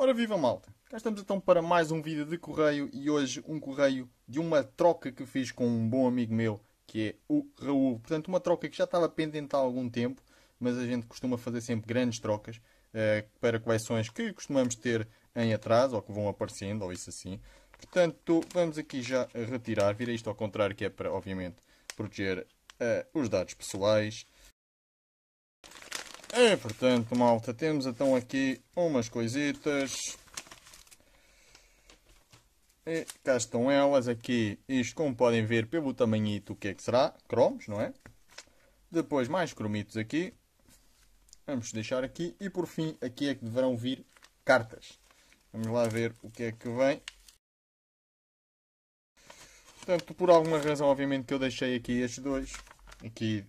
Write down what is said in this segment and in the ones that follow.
Ora viva malta! Cá estamos então para mais um vídeo de correio e hoje um correio de uma troca que fiz com um bom amigo meu que é o Raul. Portanto, uma troca que já estava pendente há algum tempo, mas a gente costuma fazer sempre grandes trocas uh, para coleções que costumamos ter em atraso ou que vão aparecendo ou isso assim. Portanto, vamos aqui já retirar. Virei isto ao contrário que é para, obviamente, proteger uh, os dados pessoais. E é, portanto, malta, temos então aqui umas coisitas. E cá estão elas aqui. Isto, como podem ver, pelo tamanhito, o que é que será? Cromos, não é? Depois, mais cromitos aqui. Vamos deixar aqui. E por fim, aqui é que deverão vir cartas. Vamos lá ver o que é que vem. Portanto, por alguma razão, obviamente, que eu deixei aqui estes dois. Aqui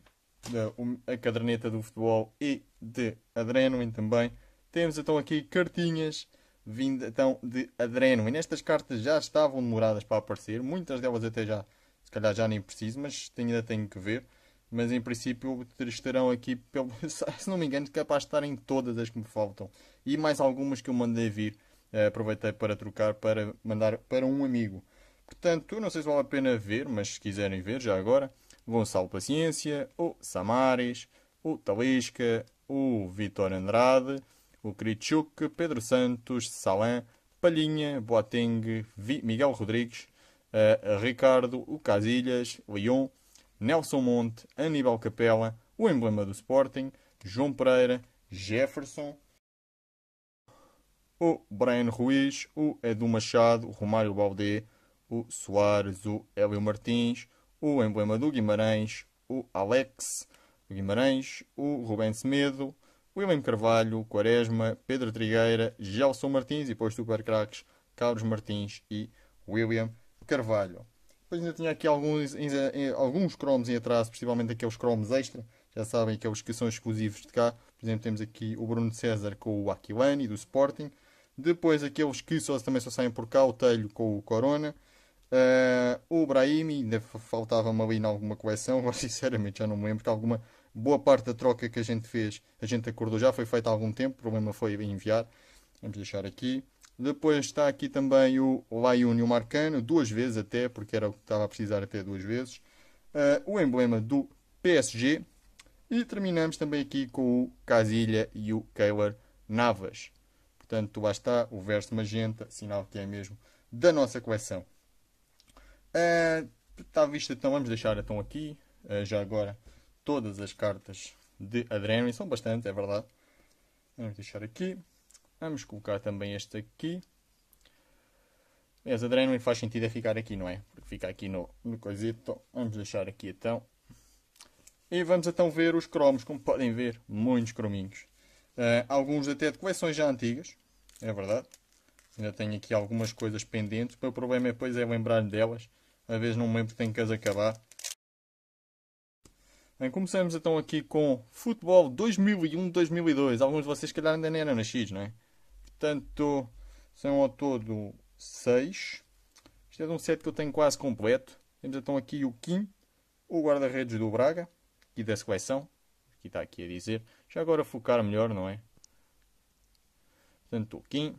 da eh, a caderneta do futebol e de Adrenaline também. Temos então aqui cartinhas vindo então de e nestas cartas já estavam demoradas para aparecer, muitas delas até já, se calhar já nem preciso, mas ainda tenho que ver. Mas em princípio estarão aqui, pelo, se não me engano, capaz é de estarem todas as que me faltam. E mais algumas que eu mandei vir, eh, aproveitei para trocar, para mandar para um amigo. Portanto, não sei se vale a pena ver, mas se quiserem ver já agora, Gonçalo Paciência, o Samares, o Talisca, o Vitor Andrade, o Krichuk, Pedro Santos, Salan, Palhinha, Boateng, Miguel Rodrigues, uh, Ricardo, o Casilhas, Leon, Nelson Monte, Aníbal Capela, o emblema do Sporting, João Pereira, Jefferson, o Brian Ruiz, o Edu Machado, o Romário Baldé, o Soares, o Hélio Martins, o emblema do Guimarães, o Alex do Guimarães, o Rubens Medo William Carvalho, Quaresma, Pedro Trigueira, Gelson Martins e depois craques Carlos Martins e William Carvalho. Depois ainda tinha aqui alguns, eh, alguns cromos em atraso, principalmente aqueles cromos extra, já sabem aqueles que são exclusivos de cá. Por exemplo, temos aqui o Bruno César com o Aquilani do Sporting. Depois aqueles que só, também só saem por cá, o Telho com o Corona. Uh, o Brahimi, ainda faltava-me ali em alguma coleção, agora sinceramente já não me lembro, que alguma boa parte da troca que a gente fez, a gente acordou já, foi feita há algum tempo, o problema foi enviar. Vamos deixar aqui. Depois está aqui também o Laiun e o Marcano, duas vezes até, porque era o que estava a precisar até duas vezes. Uh, o emblema do PSG. E terminamos também aqui com o Casilha e o Keylor Navas. Portanto, lá está o verso magenta, sinal que é mesmo da nossa coleção. Está é, uh, vista, então vamos deixar então aqui, uh, já agora, todas as cartas de Adrenaline. São bastante, é verdade. Vamos deixar aqui. Vamos colocar também este aqui. as Adrenaline faz sentido é ficar aqui, não é? Porque fica aqui no, no coisito. Vamos deixar aqui então. E vamos então ver os cromos. Como podem ver, muitos crominhos. Uh, alguns até de coleções já antigas. É verdade. Ainda tenho aqui algumas coisas pendentes. O meu problema é depois é lembrar-me delas a vez num membro tem que as acabar. Bem, começamos então aqui com futebol 2001-2002. Alguns de vocês, se calhar, ainda nem eram nascidos, não é? Portanto, são ao todo 6. Isto é de um set que eu tenho quase completo. Temos então aqui o Kim, o guarda-redes do Braga, e da seleção. Aqui está aqui a dizer. Já agora focar melhor, não é? Portanto, o Kim.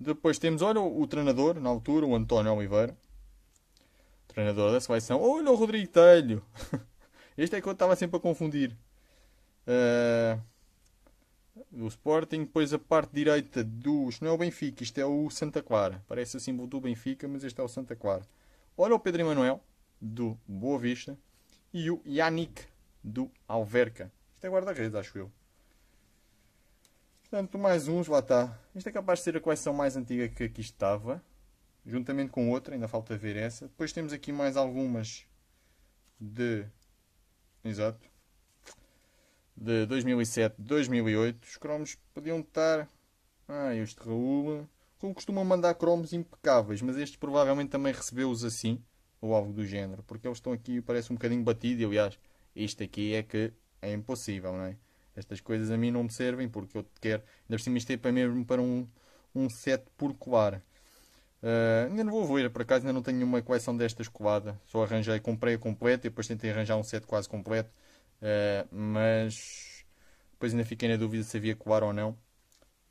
Depois temos, olha, o treinador, na altura, o António Oliveira treinador da seleção. Olha o Rodrigo Telho! este é que eu estava sempre a confundir. Uh, do Sporting, depois a parte direita do. Isto não é o Benfica, isto é o Santa Clara. Parece o símbolo do Benfica, mas este é o Santa Clara. Olha o Pedro Emanuel, do Boa Vista, e o Yannick, do Alverca. Isto é guarda-redes, acho eu. Portanto, mais uns, lá está. Isto é capaz de ser a coleção mais antiga que aqui estava juntamente com outra, ainda falta ver essa. Depois temos aqui mais algumas de. Exato. De 2007, 2008. Os cromos podiam estar. Ah, este Raul. como costuma mandar cromos impecáveis, mas este provavelmente também recebeu-os assim, ou algo do género, porque eles estão aqui, parece um bocadinho batido. E aliás, este aqui é que é impossível, não é? Estas coisas a mim não me servem, porque eu quero. Ainda por cima, isto é para mesmo para um, um set por colar. Uh, ainda não vou ver, por acaso ainda não tenho nenhuma coleção destas colada. Só arranjei, comprei a completa e depois tentei arranjar um set quase completo. Uh, mas depois ainda fiquei na dúvida se havia coar ou não.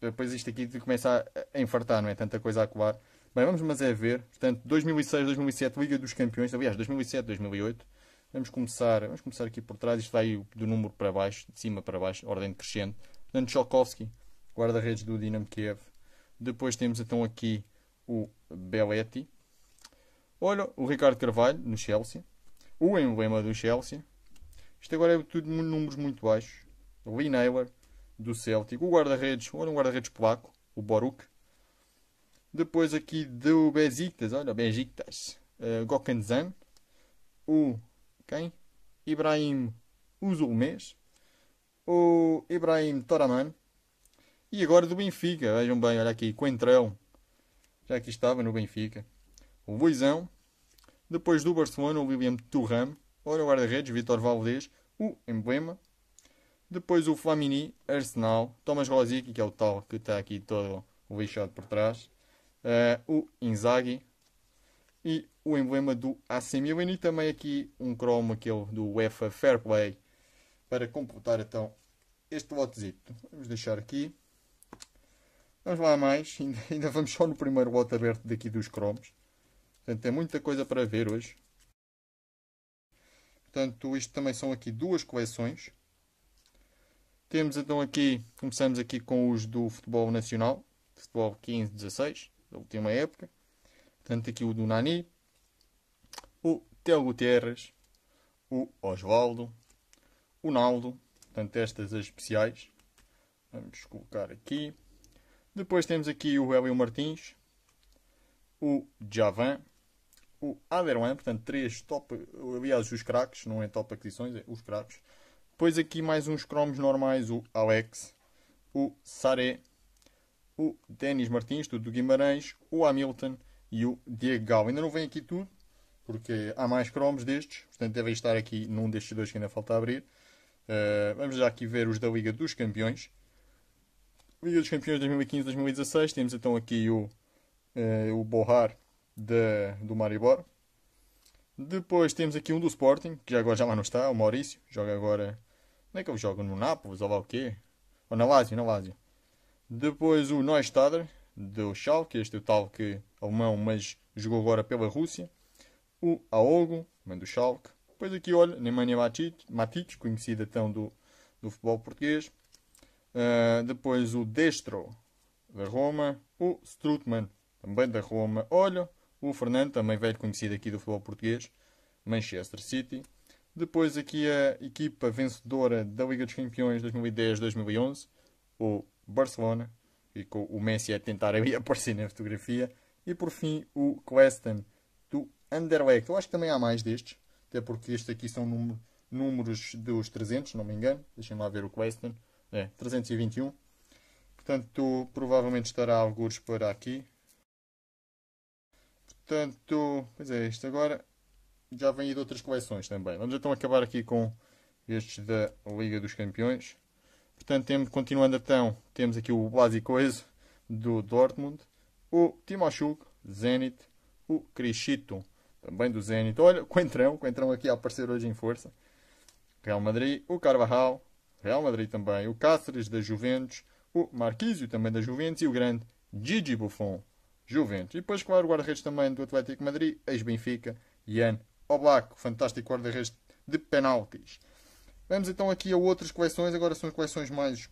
Eh, depois isto aqui começa a, a infartar, não é? Tanta coisa a colar. Bem, vamos mas é ver. Portanto, 2006, 2007, Liga dos Campeões. Aliás, 2007, 2008. Vamos começar, vamos começar aqui por trás. Isto vai do número para baixo, de cima para baixo, ordem decrescente. Portanto, Tchaikovsky, guarda-redes do Dinamo Kiev. Depois temos então aqui o Belletti. Olha, o Ricardo Carvalho, no Chelsea. O emblema do Chelsea. Isto agora é tudo números muito baixos. Lee Naylor, do Celtic. O guarda-redes, olha um guarda-redes polaco, o Boruk. Depois aqui do Besiktas, olha, Besiktas. Uh, eh, Gokanzan. O, quem? Ibrahim Uzulmes. O Ibrahim Toraman. E agora do Benfica, vejam bem, olha aqui, Coentrão, já que estava no Benfica. O Luizão, depois do Barcelona, o William Thuram, ora o guarda-redes, Vitor Valdez, o emblema. Depois o Flamini, Arsenal, Thomas Rosic, que é o tal que está aqui todo o lixado por trás. Uh, o Inzaghi e o emblema do AC Milan e também aqui um cromo aquele do UEFA Fair Play para completar então este lotezito. Vamos deixar aqui. Vamos lá mais, ainda, ainda vamos só no primeiro lote aberto daqui dos cromos. Portanto, tem muita coisa para ver hoje. Portanto, isto também são aqui duas coleções. Temos então aqui, começamos aqui com os do futebol nacional, futebol 15-16, da última época. Portanto, aqui o do Nani, o Teo Guterres, o Osvaldo, o Naldo. Portanto, estas as especiais. Vamos colocar aqui. Depois temos aqui o Hélio Martins, o Javan, o Aderwan, portanto, três top, aliás, os craques, não é top aquisições, é os craques. Depois aqui mais uns cromos normais, o Alex, o Saré, o Denis Martins, tudo do Guimarães, o Hamilton e o Diego Gal. Ainda não vem aqui tudo, porque há mais cromos destes, portanto devem estar aqui num destes dois que ainda falta abrir. Uh, vamos já aqui ver os da Liga dos Campeões. Liga dos Campeões 2015-2016, temos então aqui o, eh, o Borrar de, do Maribor. Depois temos aqui um do Sporting, que já agora já lá não está, o Maurício. Joga agora. Onde é que ele joga? No Nápoles ou lá o quê? Ou na Lazio, na Lazio. Depois o Neustader, do Schalke, este é o tal que alemão, mas jogou agora pela Rússia. O Aogo, também do Schalke. Depois aqui, olha, Nemanja Matic, Matic conhecida então do, do futebol português. Eh, depois o Destro, da Roma. O Strutman, também da Roma. Olho, o Fernando, também velho conhecido aqui do futebol português. Manchester City. Depois aqui a equipa vencedora da Liga dos Campeões 2010-2011, o Barcelona, e com o Messi a tentar ali aparecer na fotografia. E por fim o Queston do Anderlecht. Eu acho que também há mais destes, até porque estes aqui são números dos 300, não me engano. Deixem lá ver o Queston. É, 321. Portanto, provavelmente estará alguns para aqui. Portanto, pois é, isto agora já vem de outras coleções também. Vamos então acabar aqui com estes da Liga dos Campeões. Portanto, temos, continuando então, temos aqui o Blasicoeso do Dortmund, o Timoshuk, Zenit, o Crisito, também do Zenit. Olha, o Coentrão, Coentrão aqui a aparecer hoje em força. Real Madrid, o Carvajal, Real Madrid também, o Cáceres da Juventus, o Marquísio também da Juventus e o grande Gigi Buffon, Juventus. E depois, claro, o guarda-redes também do Atlético Madrid, ex-Benfica, Ian Oblak, o fantástico guarda-redes de penaltis. Vamos então aqui a outras coleções, agora são coleções mais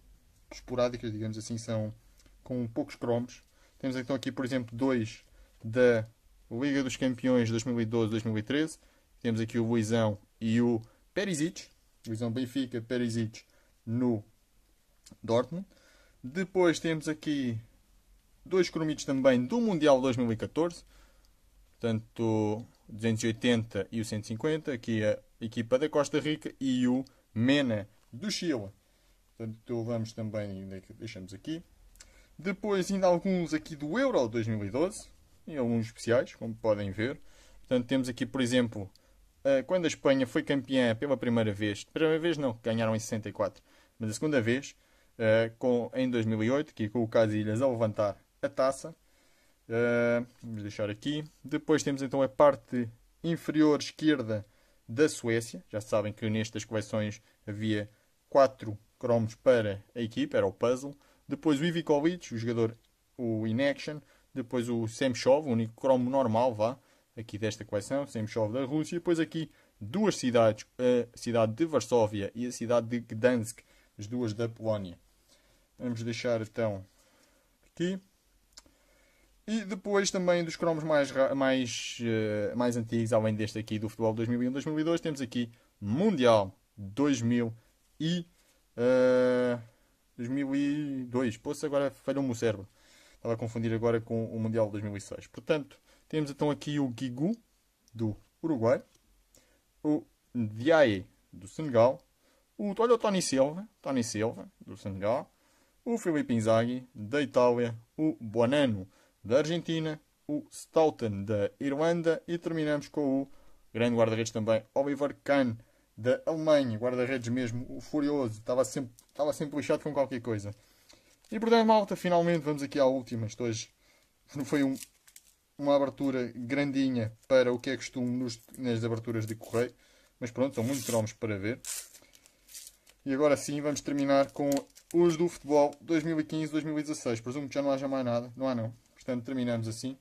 esporádicas, digamos assim, são com poucos cromos. Temos então aqui, por exemplo, dois da Liga dos Campeões 2012-2013. Temos aqui o Luizão e o Perisic. Luizão Benfica, Perisic, no Dortmund. Depois temos aqui dois cromitos também do Mundial 2014, portanto 280 e o 150, aqui a equipa da Costa Rica e o Mena do Chile. Portanto, vamos também, é deixamos aqui. Depois ainda alguns aqui do Euro 2012, e alguns especiais, como podem ver. Portanto, temos aqui, por exemplo, ah, quando a Espanha foi campeã pela primeira vez, primeira vez não, ganharam em 64, mas a segunda vez, ah, com, em 2008, que é com o Casillas a levantar a taça. Ah, vamos deixar aqui. Depois temos então a parte inferior esquerda da Suécia. Já sabem que nestas coleções havia quatro cromos para a equipa, era o puzzle. Depois o Ivikovic, o jogador, o Inaction. Depois o Semchov, o único cromo normal, vá aqui desta coleção, chove da Rússia. Depois aqui duas cidades, a cidade de Varsóvia e a cidade de Gdansk, as duas da Polónia. Vamos deixar então aqui. E depois também dos cromos mais, mais, eh, mais antigos, além deste aqui do futebol 2001-2002, temos aqui Mundial 2000 e, uh, eh, 2002. Poxa, agora falhou-me o cérebro. Estava a confundir agora com o Mundial 2006. Portanto, temos então aqui o Guigu, do Uruguai, o Ndiaye, do Senegal, o, olha o Tony Silva, Tony Silva, do Senegal, o Felipe Inzaghi, da Itália, o Bonano, da Argentina, o Stoughton, da Irlanda e terminamos com o grande guarda-redes também, Oliver Kahn, da Alemanha, guarda-redes mesmo, o furioso, estava sempre, estava sempre lixado com qualquer coisa. E portanto, malta, finalmente vamos aqui à última. Isto hoje não foi um, uma abertura grandinha para o que é costume nos, nas aberturas de correio. Mas pronto, são muitos cromos para ver. E agora sim vamos terminar com os do futebol 2015-2016. Presumo que já não haja mais nada. Não há não. Portanto, terminamos assim.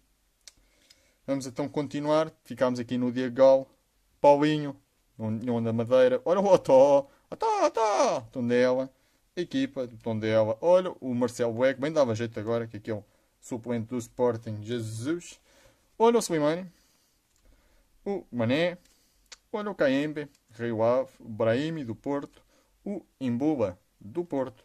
Vamos então continuar. Ficámos aqui no Diagal. Paulinho, União da Madeira. Olha o Otó. Otó, Otó. Tondela. Equipa do Tondela. Olha o Marcelo Eco. Bem dava jeito agora que é aquele suplente do Sporting. Jesus. Olha o Slimani, o Mané, olha o Caembe, Rio Ave, o Brahimi do Porto, o imbuba do Porto,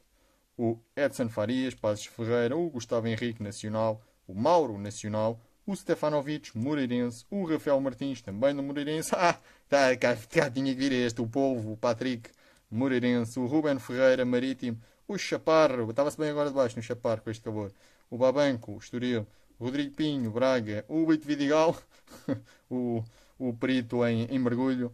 o Edson Farias, Pazes Ferreira, o Gustavo Henrique Nacional, o Mauro Nacional, o Stefanovic Moreirense, o Rafael Martins também do Moreirense, ah, tá, cá, cá tinha que vir este, o Polvo, o Patrick Moreirense, o Ruben Ferreira Marítimo, o Chaparro, estava-se bem agora debaixo no Chaparro com este calor, o Babanco, o Estoril, Rodrigo Pinho, Braga, o Ubit Vidigal, o, o perito em, em mergulho,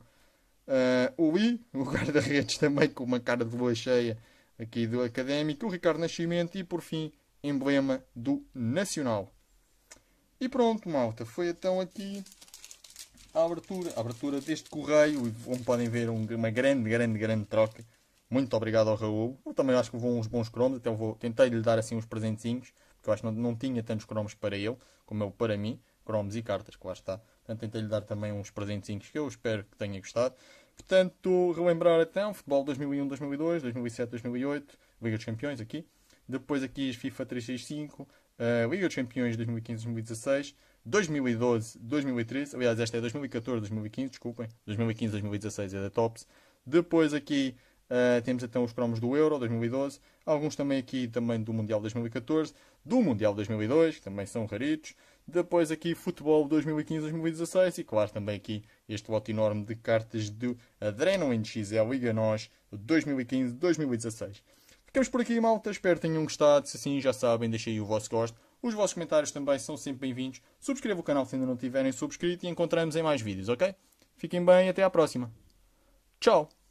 uh, o I, o guarda-redes também com uma cara de boa cheia aqui do Académico, o Ricardo Nascimento e por fim, emblema do Nacional. E pronto, malta, foi então aqui a abertura, a abertura deste correio, como podem ver uma grande, grande, grande troca. Muito obrigado ao Raul. Eu também acho que vou uns bons cromos, até vou, tentei lhe dar assim uns presentinhos porque eu acho que não, não tinha tantos cromos para ele, como eu para mim, cromos e cartas, que lá está. Portanto, tentei-lhe dar também uns presentinhos que eu espero que tenha gostado. Portanto, relembrar então, futebol 2001, 2002, 2007, 2008, Liga dos Campeões aqui. Depois aqui FIFA 365, uh, Liga dos Campeões 2015, 2016, 2012, 2013. Aliás, esta é 2014, 2015, desculpem. 2015, 2016 é da Tops. Depois aqui Uh, temos então os cromos do Euro 2012, alguns também aqui também do Mundial 2014, do Mundial 2002, que também são raritos. Depois aqui Futebol 2015-2016 e claro também aqui este lote enorme de cartas do Adrenaline XL e Ganós 2015-2016. Ficamos por aqui, malta. Espero que tenham gostado. Se assim, já sabem, deixem aí o vosso gosto. Os vossos comentários também são sempre bem-vindos. Subscrevam o canal se ainda não tiverem subscrito e encontramos em mais vídeos, ok? Fiquem bem e até à próxima. Tchau!